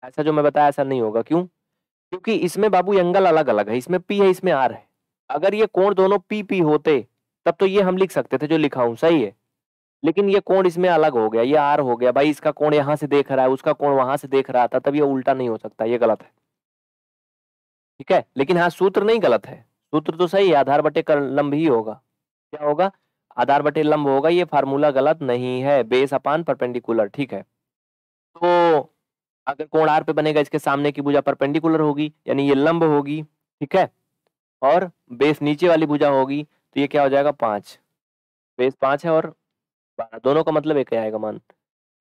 ऐसा जो मैं बताया ऐसा नहीं होगा क्यों क्योंकि इसमें बाबू एंगल अलग अलग है इसमें पी है इसमें आर है अगर ये कोण दोनों पी पी होते तब तो ये हम लिख सकते थे जो लिखा हूं सही है लेकिन ये कोण इसमें अलग हो गया ये आर हो गया भाई इसका कोण यहां से देख रहा है उसका कोण वहां से देख रहा था तब ये उल्टा नहीं हो सकता ये गलत है ठीक है लेकिन हाँ सूत्र नहीं गलत है सूत्र तो सही है आधार बटे लंब ही होगा क्या होगा आधार बटे लंब होगा ये फार्मूला गलत नहीं है बेस अपान परपेंडिकुलर ठीक है तो अगर कोण आर पे बनेगा इसके सामने की भुजा परपेंडिकुलर होगी यानी ये लंब होगी ठीक है और बेस नीचे वाली भुजा होगी तो ये क्या हो जाएगा पाँच बेस तो पाँच है और बारह दोनों का मतलब एक ही आएगा मान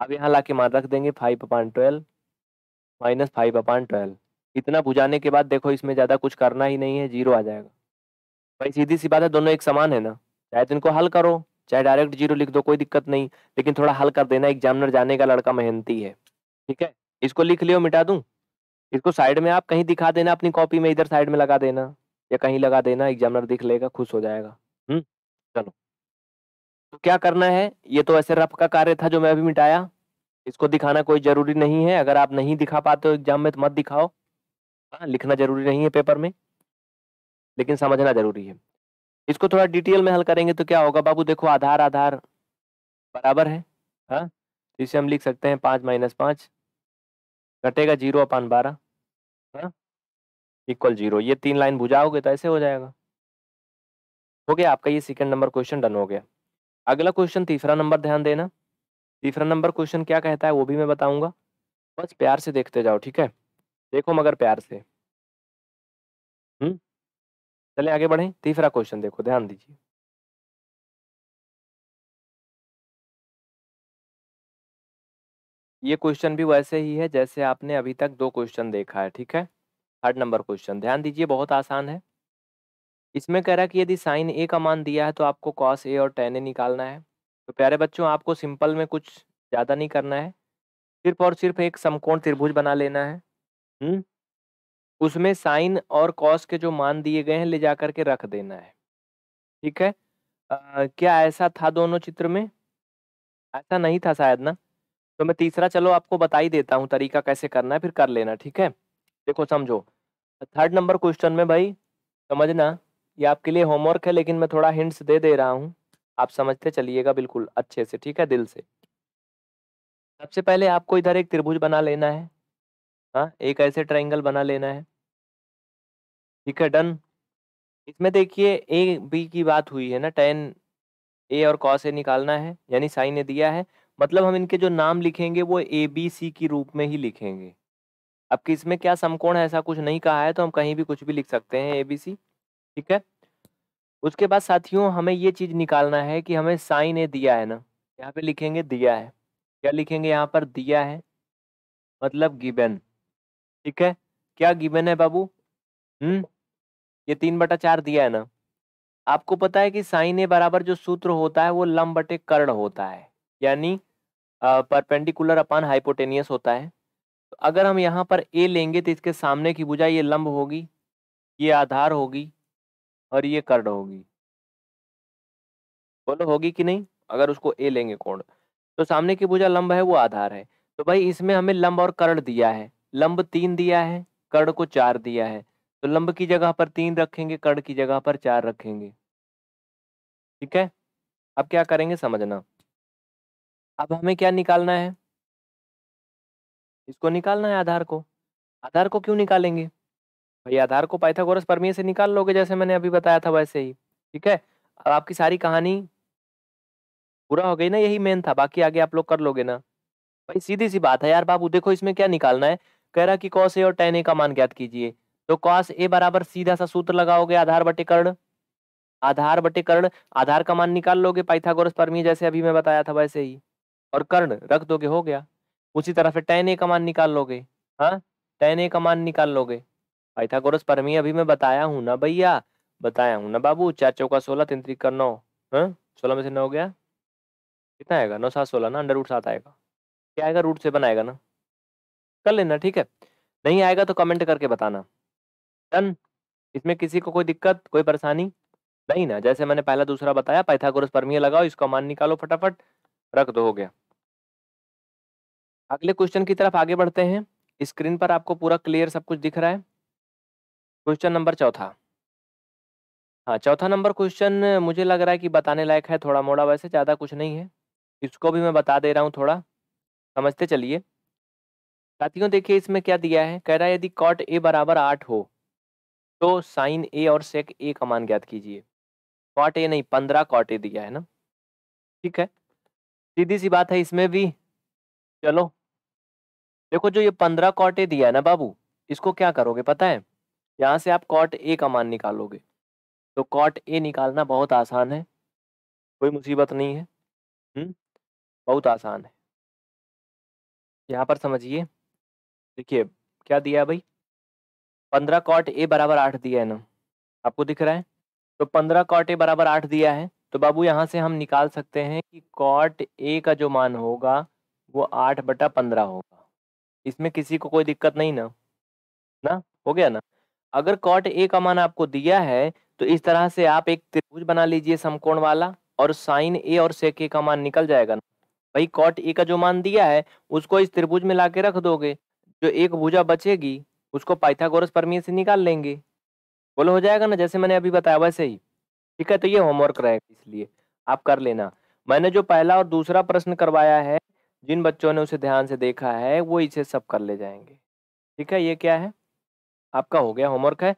अब यहाँ ला के मान रख देंगे five upon twelve minus five upon twelve इतना बुझाने के बाद देखो इसमें ज़्यादा कुछ करना ही नहीं है जीरो आ जाएगा भाई सीधी सी बात है दोनों एक समान है ना चाहे तो इनको हल करो चाहे डायरेक्ट जीरो लिख दो कोई दिक्कत नहीं लेकिन थोड़ा हल कर देना एग्जामिनर जाने का लड़का मेहनती है ठीक है इसको लिख लियो मिटा दूँ इसको साइड में आप कहीं दिखा देना अपनी कॉपी में इधर साइड में लगा देना या कहीं लगा देना एग्जामिनर दिख लेगा खुश हो जाएगा चलो तो क्या करना है ये तो ऐसे रफ का कार्य था जो मैं अभी मिटाया इसको दिखाना कोई जरूरी नहीं है अगर आप नहीं दिखा पाते हो एग्जाम में तो मत दिखाओ हाँ लिखना जरूरी नहीं है पेपर में लेकिन समझना जरूरी है इसको थोड़ा डिटेल में हल करेंगे तो क्या होगा बाबू देखो आधार आधार बराबर है हाँ तो इसे हम लिख सकते हैं पाँच माइनस पाँच घटेगा जीरो अपान बारह हाँ इक्वल जीरो ये तीन लाइन बुझाओगे तो ऐसे हो जाएगा हो गया आपका ये सेकंड नंबर क्वेश्चन डन हो गया अगला क्वेश्चन तीसरा नंबर ध्यान देना तीसरा नंबर क्वेश्चन क्या कहता है वो भी मैं बताऊंगा बस प्यार से देखते जाओ ठीक है देखो मगर प्यार से हम्म चले आगे बढ़ें तीसरा क्वेश्चन देखो ध्यान दीजिए ये क्वेश्चन भी वैसे ही है जैसे आपने अभी तक दो क्वेश्चन देखा है ठीक है थर्ड नंबर क्वेश्चन ध्यान दीजिए बहुत आसान है इसमें कह रहा है कि यदि साइन ए का मान दिया है तो आपको कॉस ए और टेन ए निकालना है तो प्यारे बच्चों आपको सिंपल में कुछ ज़्यादा नहीं करना है सिर्फ और सिर्फ एक समकोण त्रिभुज बना लेना है हुँ? उसमें साइन और कॉस के जो मान दिए गए हैं ले जा करके रख देना है ठीक है आ, क्या ऐसा था दोनों चित्र में ऐसा नहीं था शायद ना तो मैं तीसरा चलो आपको बता ही देता हूँ तरीका कैसे करना है फिर कर लेना ठीक है देखो समझो थर्ड नंबर क्वेश्चन में भाई समझना ये आपके लिए होमवर्क है लेकिन मैं थोड़ा हिंट्स दे दे रहा हूँ आप समझते चलिएगा बिल्कुल अच्छे से ठीक है दिल से सबसे पहले आपको इधर एक त्रिभुज बना लेना है हाँ एक ऐसे ट्राइंगल बना लेना है ठीक है डन इसमें देखिए ए बी की बात हुई है ना टेन ए और कॉस ए निकालना है यानी साइन ने दिया है मतलब हम इनके जो नाम लिखेंगे वो ए बी सी के रूप में ही लिखेंगे अब कि इसमें क्या समकोण है ऐसा कुछ नहीं कहा है तो हम कहीं भी कुछ भी लिख सकते हैं ए बी सी ठीक है उसके बाद साथियों हमें ये चीज निकालना है कि हमें साइन ए दिया है ना यहाँ पे लिखेंगे दिया है क्या लिखेंगे यहाँ पर दिया है मतलब गिबन ठीक है क्या गिबन है बाबू हम्म ये तीन बटा चार दिया है ना आपको पता है कि साइन ए बराबर जो सूत्र होता है वो लम बटे कर्ण होता है यानी परपेंडिकुलर अपान हाइपोटेनियस होता है तो अगर हम यहाँ पर ए लेंगे तो इसके सामने की भुजा ये लंब होगी ये आधार होगी और ये कर्ण होगी बोलो होगी कि नहीं अगर उसको ए लेंगे कोण तो सामने की भुजा लंब है वो आधार है तो भाई इसमें हमें लंब और कर्ण दिया है लंब तीन दिया है कर्ण को चार दिया है तो लंब की जगह पर तीन रखेंगे कर्ण की जगह पर चार रखेंगे ठीक है अब क्या करेंगे समझना अब हमें क्या निकालना है इसको निकालना है आधार को आधार को क्यों निकालेंगे भाई आधार को पाइथागोरस प्रमेय से निकाल लोगे जैसे मैंने अभी बताया था वैसे ही ठीक है अब आपकी सारी कहानी पूरा हो गई ना यही मेन था बाकी आगे आप लोग कर लोगे ना भाई सीधी सी बात है यार बाबू देखो इसमें क्या निकालना है कह रहा कि कॉस ए और टेन ए का मान ज्ञात कीजिए तो कॉस ए बराबर सीधा सा सूत्र लगाओगे आधार बटे कर्ण आधार बटे कर्ण आधार का मान निकाल लोगे पाइथागोरस परमी जैसे अभी मैं बताया था वैसे ही और कर्ण रख दोगे हो गया उसी तरह से टेन ए का मान निकाल लोगे हाँ टेन ए का मान निकाल लोगे पाइथागोरस परमी अभी मैं बताया हूँ ना भैया बताया हूँ ना बाबू चार चौका सोलह तीन त्रिक कर नौ हाँ सोलह में से नौ हो गया कितना आएगा नौ सात सोलह ना अंडर रूट सात आएगा क्या आएगा रूट सेवन आएगा ना कर लेना ठीक है नहीं आएगा तो कमेंट करके बताना डन इसमें किसी को कोई दिक्कत कोई परेशानी नहीं ना जैसे मैंने पहला दूसरा बताया पाइथागोरस परमिया लगाओ इसका मान निकालो फटाफट रख दो हो गया अगले क्वेश्चन की तरफ आगे बढ़ते हैं स्क्रीन पर आपको पूरा क्लियर सब कुछ दिख रहा है क्वेश्चन नंबर चौथा हाँ चौथा नंबर क्वेश्चन मुझे लग रहा है कि बताने लायक है थोड़ा मोड़ा वैसे ज़्यादा कुछ नहीं है इसको भी मैं बता दे रहा हूँ थोड़ा समझते चलिए साथियों देखिए इसमें क्या दिया है कह रहा है यदि कॉट ए बराबर आठ हो तो साइन ए और सेक ए का मान ज्ञात कीजिए कॉट ए नहीं पंद्रह कॉट ए दिया है ना ठीक है सीधी सी बात है इसमें भी चलो देखो जो ये पंद्रह ए दिया है ना बाबू इसको क्या करोगे पता है यहाँ से आप कॉट ए का मान निकालोगे तो कॉट ए निकालना बहुत आसान है कोई मुसीबत नहीं है हुँ? बहुत आसान है यहाँ पर समझिए देखिए क्या दिया है भाई पंद्रह कॉट ए बराबर आठ दिया है ना आपको दिख रहा है तो पंद्रह कॉट ए बराबर आठ दिया है तो बाबू यहाँ से हम निकाल सकते हैं कि कॉट ए का जो मान होगा वो आठ बटा पंद्रह होगा इसमें किसी को कोई दिक्कत नहीं ना ना हो गया ना अगर कॉट ए का मान आपको दिया है तो इस तरह से आप एक त्रिभुज बना लीजिए समकोण वाला और साइन ए और सेक ए का मान निकल जाएगा भाई कॉट ए का जो मान दिया है उसको इस त्रिभुज में ला रख दोगे जो एक भुजा बचेगी उसको पाइथागोरस प्रमेय से निकाल लेंगे बोलो हो जाएगा ना जैसे मैंने अभी बताया वैसे ही ठीक है तो ये होमवर्क रहेगा इसलिए आप कर लेना मैंने जो पहला और दूसरा प्रश्न करवाया है जिन बच्चों ने उसे ध्यान से देखा है वो इसे सब कर ले जाएंगे ठीक है ये क्या है आपका हो गया होमवर्क है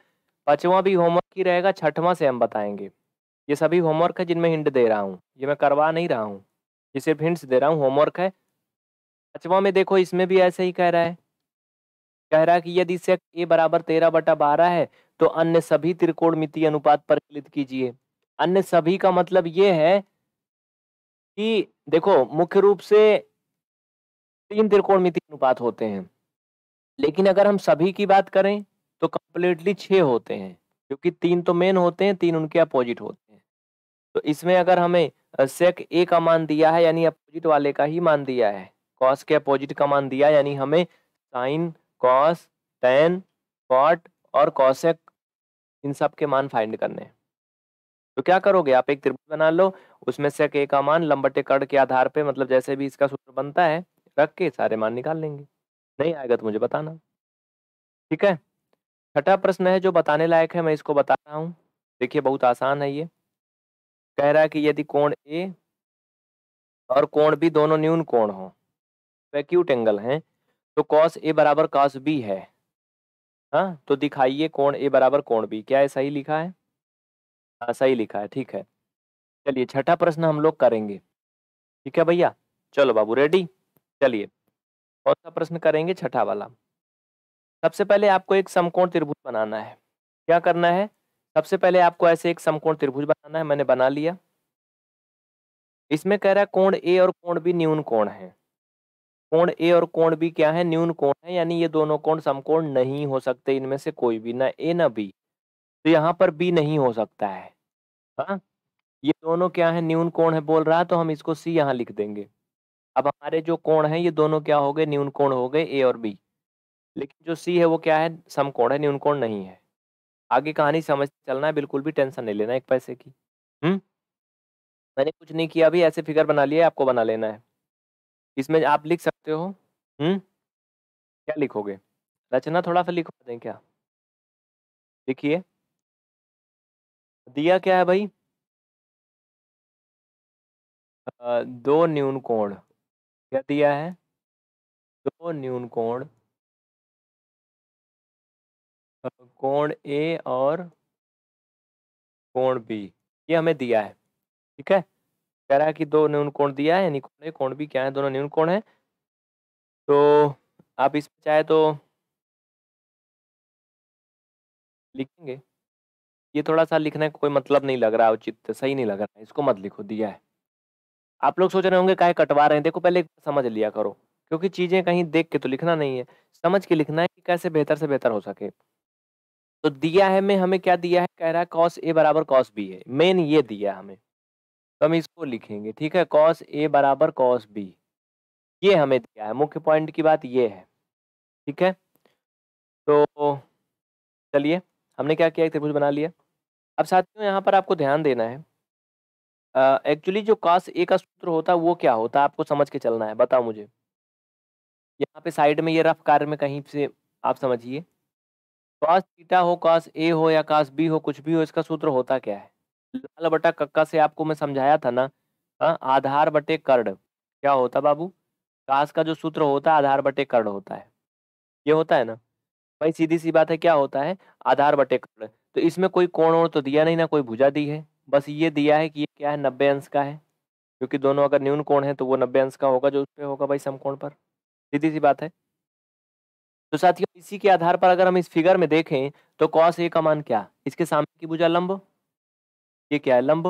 पांचवा भी होमवर्क ही रहेगा छठवा से हम बताएंगे ये सभी होमवर्क है जिनमें हिंट दे रहा हूँ ये मैं करवा नहीं रहा हूँ ये सिर्फ हिंट्स दे रहा हूँ होमवर्क है पांचवा में देखो इसमें भी ऐसे ही कह रहा है कह रहा है कि यदि सेक ए बराबर तेरह बटा बारह है तो अन्य सभी त्रिकोणमिति अनुपात परिकलित कीजिए अन्य सभी का मतलब ये है कि देखो मुख्य रूप से तीन त्रिकोणमिति अनुपात होते हैं लेकिन अगर हम सभी की बात करें तो कंप्लीटली छः होते हैं क्योंकि तीन तो मेन होते हैं तीन उनके अपोजिट होते हैं तो इसमें अगर हमें सेक ए का मान दिया है यानी अपोजिट वाले का ही मान दिया है कॉस के अपोजिट का मान दिया यानी हमें साइन कॉस टेन कॉट और कॉसेक इन सब के मान फाइंड करने हैं तो क्या करोगे आप एक त्रिभुज बना लो उसमें सेक ए का मान लंबटे कर्ण के आधार पे मतलब जैसे भी इसका सूत्र बनता है रख के सारे मान निकाल लेंगे नहीं आएगा तो मुझे बताना ठीक है छठा प्रश्न है जो बताने लायक है मैं इसको बता रहा हूँ देखिए बहुत आसान है ये कह रहा है कि यदि कोण ए और कोण बी दोनों न्यून कोण हो वैक्यूट एंगल हैं तो कॉस ए बराबर कॉस बी है हाँ तो दिखाइए कोण ए बराबर कोण बी क्या है सही लिखा है हाँ सही लिखा है ठीक है चलिए छठा प्रश्न हम लोग करेंगे ठीक है भैया चलो बाबू रेडी चलिए कौन सा प्रश्न करेंगे छठा वाला सबसे पहले आपको एक समकोण त्रिभुज बनाना है क्या करना है सबसे पहले आपको ऐसे एक समकोण त्रिभुज बनाना है मैंने बना लिया इसमें कह रहा है कोण ए और कोण बी न्यून कोण है कोण ए और कोण बी क्या है न्यून कोण है यानी ये दोनों कोण समकोण नहीं हो सकते इनमें से कोई भी ना ए ना बी तो यहाँ पर बी नहीं हो सकता है हा? ये दोनों क्या है न्यून कोण है बोल रहा तो हम इसको सी यहाँ लिख देंगे अब हमारे जो कोण है ये दोनों क्या हो गए न्यून कोण हो गए ए और बी लेकिन जो सी है वो क्या है समकोण है न्यूनकोण नहीं है आगे कहानी समझ चलना है बिल्कुल भी टेंशन नहीं लेना एक पैसे की हम्म मैंने कुछ नहीं किया अभी ऐसे फिगर बना लिया आपको बना लेना है इसमें आप लिख सकते हो हम्म क्या लिखोगे रचना थोड़ा सा लिखवा दें क्या लिखिए दिया क्या है भाई दो न्यून कोण क्या दिया है दो न्यून कोण कोण ए और कोण बी ये हमें दिया है ठीक है कह रहा है कि दो न्यून कोण दिया है यानी कोण ए कोण बी क्या है दोनों न्यून कोण है तो आप इसमें चाहे तो लिखेंगे ये थोड़ा सा लिखने का कोई मतलब नहीं लग रहा उचित सही नहीं लग रहा इसको मत लिखो दिया है आप लोग सोच रहे होंगे काहे कटवा रहे हैं देखो पहले समझ लिया करो क्योंकि चीज़ें कहीं देख के तो लिखना नहीं है समझ के लिखना है कि कैसे बेहतर से बेहतर हो सके तो दिया है में हमें क्या दिया है कह रहा है कॉस ए बराबर कॉस बी है मेन ये दिया हमें तो हम इसको लिखेंगे ठीक है कॉस ए बराबर कॉस बी ये हमें दिया है मुख्य पॉइंट की बात ये है ठीक है तो चलिए हमने क्या किया एक त्रिभुज बना लिया अब साथियों यहाँ पर आपको ध्यान देना है एक्चुअली जो कॉस ए का सूत्र होता है वो क्या होता है आपको समझ के चलना है बताओ मुझे यहाँ पे साइड में ये रफ कार्य में कहीं से आप समझिए कॉस थीटा हो कॉस ए हो या कॉस बी हो कुछ भी हो इसका सूत्र होता क्या है लाल बटा कक्का से आपको मैं समझाया था ना आ, हाँ, आधार बटे कर्ण क्या होता बाबू कास का जो सूत्र होता है आधार बटे कर्ण होता है ये होता है ना भाई सीधी सी बात है क्या होता है आधार बटे कर्ण तो इसमें कोई कोण और तो दिया नहीं ना कोई भुजा दी है बस ये दिया है कि ये क्या है नब्बे अंश का है क्योंकि दोनों अगर न्यून कोण है तो वो नब्बे अंश का होगा जो उस पर होगा भाई समकोण पर सीधी सी बात है तो साथियों इसी के आधार पर अगर हम इस फिगर में देखें तो कॉस ए का मान क्या इसके सामने की भुजा लंब ये क्या है लंब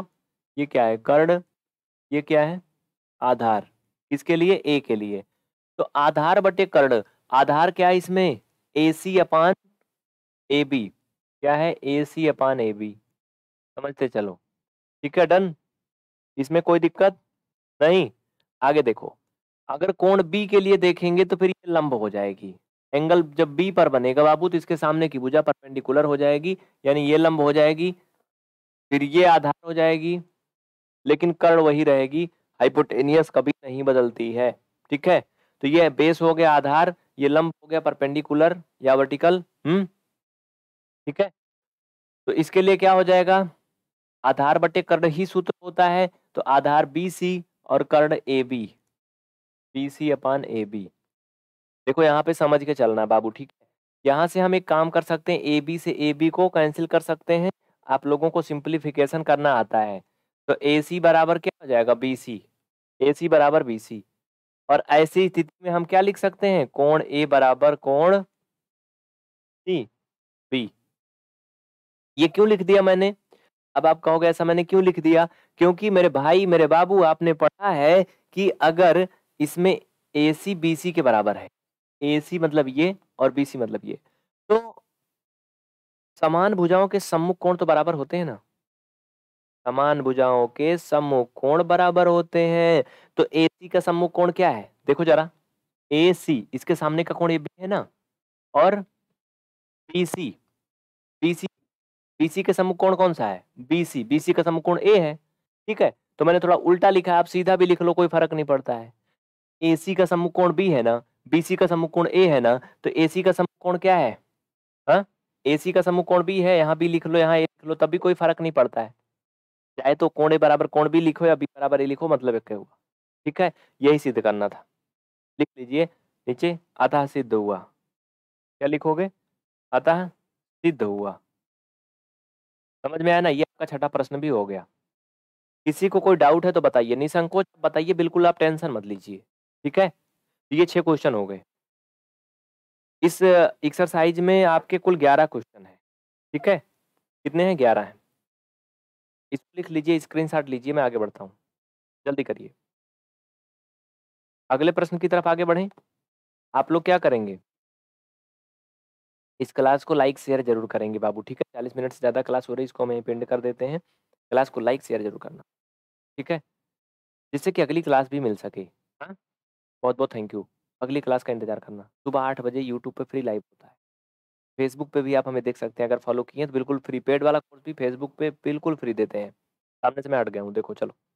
ये क्या है कर्ण ये क्या है आधार इसके लिए ए के लिए तो आधार बटे कर्ण आधार क्या है इसमें ए सी अपान ए बी क्या है ए सी अपान ए बी समझते चलो ठीक है डन इसमें कोई दिक्कत नहीं आगे देखो अगर कोण बी के लिए देखेंगे तो फिर ये लंब हो जाएगी एंगल जब बी पर बनेगा बाबू तो इसके सामने की भुजा परपेंडिकुलर हो जाएगी यानी ये लंब हो जाएगी फिर ये आधार हो जाएगी लेकिन कर्ण वही रहेगी हाइपोटेनियस कभी नहीं बदलती है ठीक है तो ये बेस हो गया आधार ये लंब हो गया परपेंडिकुलर या वर्टिकल हम्म ठीक है तो इसके लिए क्या हो जाएगा आधार बटे कर्ण ही सूत्र होता है तो आधार बी सी और कर्ण A B B C upon A B देखो यहाँ पे समझ के चलना है बाबू ठीक है यहाँ से हम एक काम कर सकते हैं ए बी से ए बी को कैंसिल कर सकते हैं आप लोगों को सिंप्लीफिकेशन करना आता है तो ए सी बराबर क्या हो जाएगा बी सी ए सी बराबर बी सी और ऐसी स्थिति में हम क्या लिख सकते हैं कोण ए बराबर कोण सी बी ये क्यों लिख दिया मैंने अब आप कहोगे ऐसा मैंने क्यों लिख दिया क्योंकि मेरे भाई मेरे बाबू आपने पढ़ा है कि अगर इसमें ए सी बी सी के बराबर है ए सी मतलब ये और बी सी मतलब ये तो समान भुजाओं के सम्मुख कोण तो बराबर होते हैं ना समान भुजाओं के सम्मुख कोण बराबर होते हैं तो ए सी का सम्मुख कोण क्या है देखो जरा ए सी इसके सामने का कोण ये भी है ना और B C B C B C के सम्मुख कोण कौन सा है बी सी बी सी का सम्मुख कोण ए है ठीक है तो मैंने थोड़ा उल्टा लिखा है आप सीधा भी लिख लो कोई फर्क नहीं पड़ता है ए सी का सम्मुख कोण बी है ना बीसी का समुकोण ए है ना तो एसी का समुकोण क्या है हाँ एसी का समुकोण बी है यहाँ बी लिख लो यहाँ ए लिख लो तब भी कोई फर्क नहीं पड़ता है चाहे तो कोण ए बराबर कोण बी लिखो या बी बराबर ए लिखो मतलब एक हुआ ठीक है यही सिद्ध करना था लिख लीजिए नीचे अतः सिद्ध हुआ क्या लिखोगे अतः सिद्ध हुआ समझ में आया ना ये आपका छठा प्रश्न भी हो गया किसी को कोई डाउट है तो बताइए निसंकोच बताइए बिल्कुल आप टेंशन मत लीजिए ठीक है ये छः क्वेश्चन हो गए इस एक्सरसाइज में आपके कुल ग्यारह क्वेश्चन है ठीक है कितने हैं ग्यारह हैं इसको लिख लीजिए स्क्रीनशॉट लीजिए मैं आगे बढ़ता हूँ जल्दी करिए अगले प्रश्न की तरफ आगे बढ़ें आप लोग क्या करेंगे इस क्लास को लाइक शेयर जरूर करेंगे बाबू ठीक है चालीस मिनट से ज़्यादा क्लास हो रही है इसको हम पेंड कर देते हैं क्लास को लाइक शेयर जरूर करना ठीक है जिससे कि अगली क्लास भी मिल सके हाँ बहुत बहुत थैंक यू अगली क्लास का इंतजार करना सुबह आठ बजे यूट्यूब पर फ्री लाइव होता है फेसबुक पर भी आप हमें देख सकते हैं अगर फॉलो किए तो बिल्कुल फ्री पेड वाला कोर्स भी फेसबुक पर बिल्कुल फ्री देते हैं सामने से मैं हट गया हूँ देखो चलो